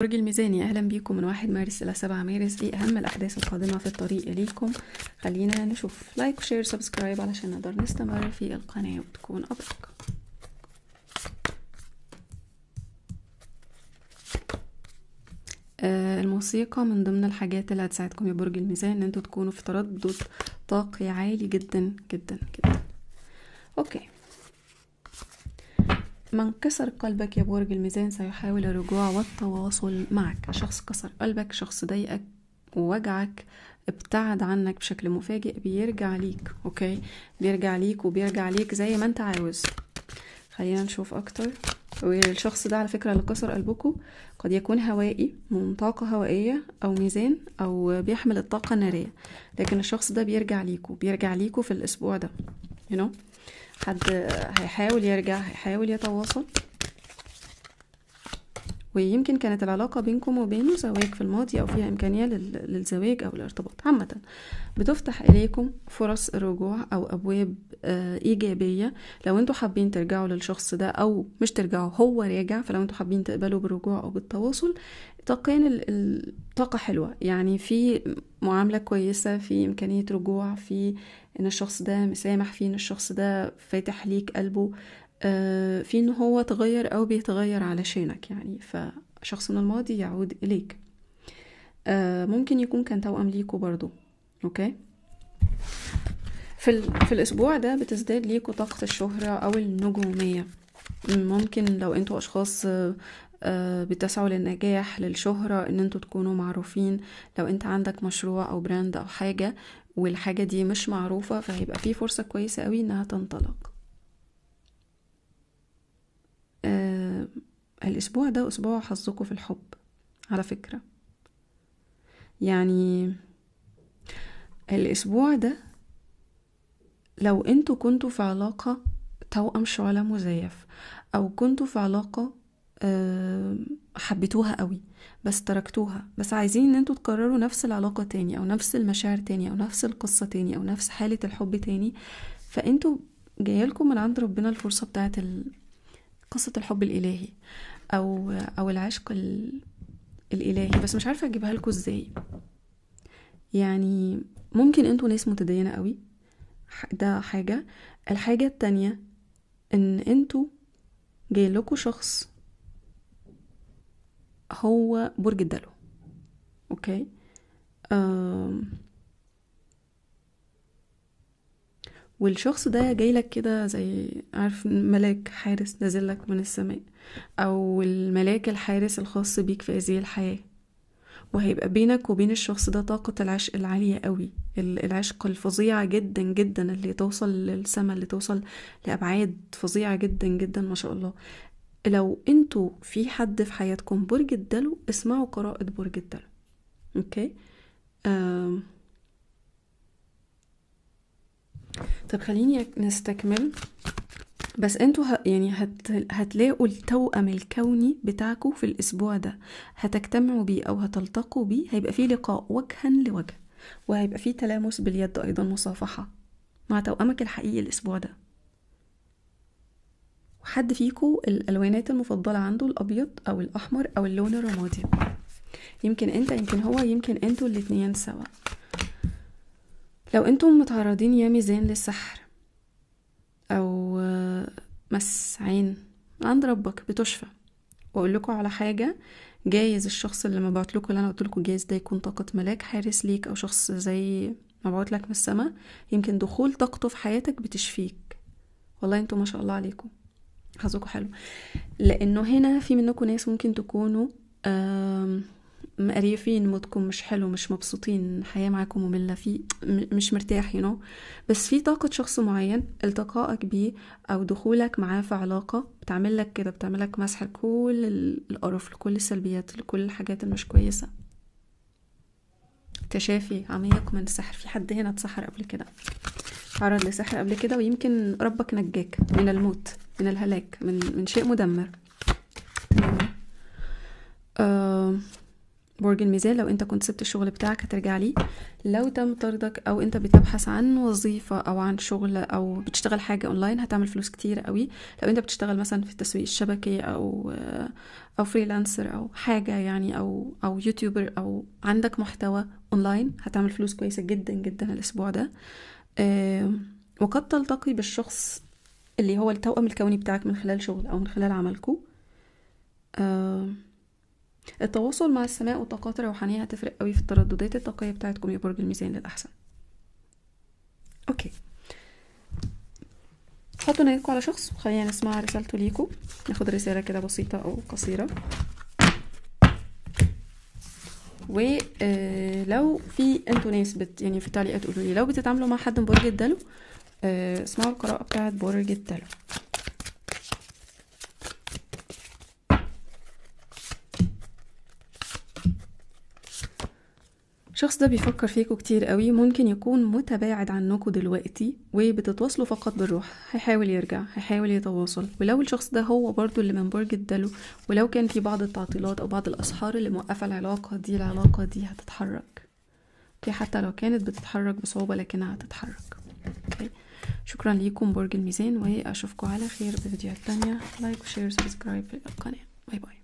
برج الميزاني أهلا بيكم من واحد مارس إلى سبعة مارس دي أهم الأحداث القادمة في الطريق إليكم خلينا نشوف لايك وشير سبسكرايب علشان نقدر نستمر في القناة وتكون ابرك آه الموسيقى من ضمن الحاجات اللي هتساعدكم يا برج الميزان ان انتوا تكونوا في تردد طاقي عالي جدا جدا جدا اوكي من كسر قلبك يا برج الميزان سيحاول الرجوع والتواصل معك شخص كسر قلبك شخص ضايقك ووجعك ابتعد عنك بشكل مفاجئ بيرجع ليك اوكي بيرجع ليك وبيرجع ليك زي ما انت عاوز خلينا نشوف اكتر والشخص ده على فكرة اللي كسر قلبكم قد يكون هوائي من طاقة هوائية أو ميزان أو بيحمل الطاقة النارية لكن الشخص ده بيرجع ليكوا بيرجع ليكوا في الأسبوع ده يو نو حد هيحاول يرجع هيحاول يتواصل ويمكن كانت العلاقة بينكم وبينه زواج في الماضي أو فيها إمكانية للزواج أو الارتباط عامة بتفتح إليكم فرص الرجوع أو أبواب آه، إيجابية لو أنتوا حابين ترجعوا للشخص ده أو مش ترجعوا هو راجع فلو أنتوا حابين تقبلوا بالرجوع أو بالتواصل طاقين الطاقة حلوة يعني في معاملة كويسة في إمكانية رجوع في إن الشخص ده مسامح في إن الشخص ده فاتح ليك قلبه آه، في إن هو تغير أو بيتغير علشانك يعني فشخص من الماضي يعود إليك آه، ممكن يكون كان توأم ليكوا برضو أوكي في, في الأسبوع ده بتزداد ليكوا طاقة الشهرة أو النجومية ممكن لو انتوا أشخاص آه، بتسعوا للنجاح للشهرة ان انتوا تكونوا معروفين لو انت عندك مشروع او براند او حاجة والحاجة دي مش معروفة فهيبقى في فرصة كويسة قوي انها تنطلق الأسبوع ده أسبوع حظكم في الحب على فكرة يعني الأسبوع ده لو انتوا كنتوا في علاقة توأم شعلة مزيف أو كنتوا في علاقة آه، حبيتوها قوي بس تركتوها بس عايزين ان انتوا تكرروا نفس العلاقة تاني او نفس المشاعر تاني او نفس القصة تاني او نفس حالة الحب تاني فانتوا جايلكم من عند ربنا الفرصة بتاعت قصة الحب الإلهي او او العشق الالهي بس مش عارفه اجيبها لكم ازاي يعني ممكن انتوا ناس متدينه قوي ده حاجه الحاجه التانية ان انتوا جاي لكم شخص هو برج الدلو اوكي آه والشخص ده جايلك كده زي عارف ملاك حارس نازلك من السماء او الملاك الحارس الخاص بيك في هذه الحياه وهيبقى بينك وبين الشخص ده طاقة العشق العالية قوي العشق الفظيعة جدا جدا اللي توصل للسما اللي توصل لأبعاد فظيعة جدا جدا ما شاء الله لو انتوا في حد في حياتكم برج الدلو اسمعوا قراءة برج الدلو اوكي آه طب خليني نستكمل بس انتوا ه... يعني هت... هتلاقوا التوأم الكوني بتاعكم في الاسبوع ده هتجتمعوا بيه او هتلتقوا بيه هيبقى فيه لقاء وجها لوجه وهيبقى فيه تلامس باليد ايضا مصافحة مع توأمك الحقيقي الاسبوع ده وحد فيكو الالوانات المفضلة عنده الابيض او الاحمر او اللون الرمادي يمكن انت يمكن هو يمكن انتوا الاتنين سوا لو انتم متعرضين يا ميزان للسحر او مس عين عند ربك بتشفى واقول لكم على حاجه جايز الشخص اللي بعت لكم اللي انا قلت لكم جايز ده يكون طاقه ملاك حارس ليك او شخص زي بعت لك من السماء يمكن دخول طاقته في حياتك بتشفيك والله انتم ما شاء الله عليكم حظكم حلو لانه هنا في منكم ناس ممكن تكونوا مقريفين مودكم مش حلو مش مبسوطين الحياة معاكم مملة في مش مرتاح you know. بس في طاقة شخص معين التقائك بيه أو دخولك معاه في علاقة بتعملك كده بتعملك مسح لكل القرف لكل السلبيات لكل الحاجات المش كويسة تشافي عميق من السحر في حد هنا اتسحر قبل كده تعرض لسحر قبل كده ويمكن ربك نجاك من الموت من الهلاك من, من شيء مدمر آه برج الميزان لو انت كنت سبت الشغل بتاعك هترجع ليه لو تم طردك او انت بتبحث عن وظيفة او عن شغل او بتشتغل حاجة اونلاين هتعمل فلوس كتير قوي لو انت بتشتغل مثلا في التسويق الشبكي او او فريلانسر او حاجة يعني او او يوتيوبر او عندك محتوى اونلاين هتعمل فلوس كويسة جدا جدا الاسبوع ده وقد تلتقي بالشخص اللي هو التوأم الكوني بتاعك من خلال شغل او من خلال عملكو التواصل مع السماء والطاقات الروحانية هتفرق قوي في الترددات الطاقية بتاعتكم يا برج الميزان للأحسن أوكي حطوا نيتكم على شخص خلينا نسمع رسالته ليكو ناخد رسالة كده بسيطة أو قصيرة ولو آه، في انتوا ناس بت يعني في التعليقات قولوا لي لو بتتعاملوا مع حد من برج الدلو آه، اسمعوا القراءة بتاعت برج الدلو الشخص ده بيفكر فيكوا كتير قوي ممكن يكون متباعد عنكوا دلوقتي وبتتواصلوا فقط بالروح هيحاول يرجع هيحاول يتواصل ولو الشخص ده هو برضو اللي من برج الدلو ولو كان في بعض التعطيلات او بعض الاسحار اللي موقفه العلاقه دي العلاقه دي هتتحرك اوكي حتى لو كانت بتتحرك بصعوبه لكنها هتتحرك اوكي شكرا ليكم برج الميزان واشوفكم على خير بفيديوهات تانية لايك وشير وسبسكرايب للقناه باي باي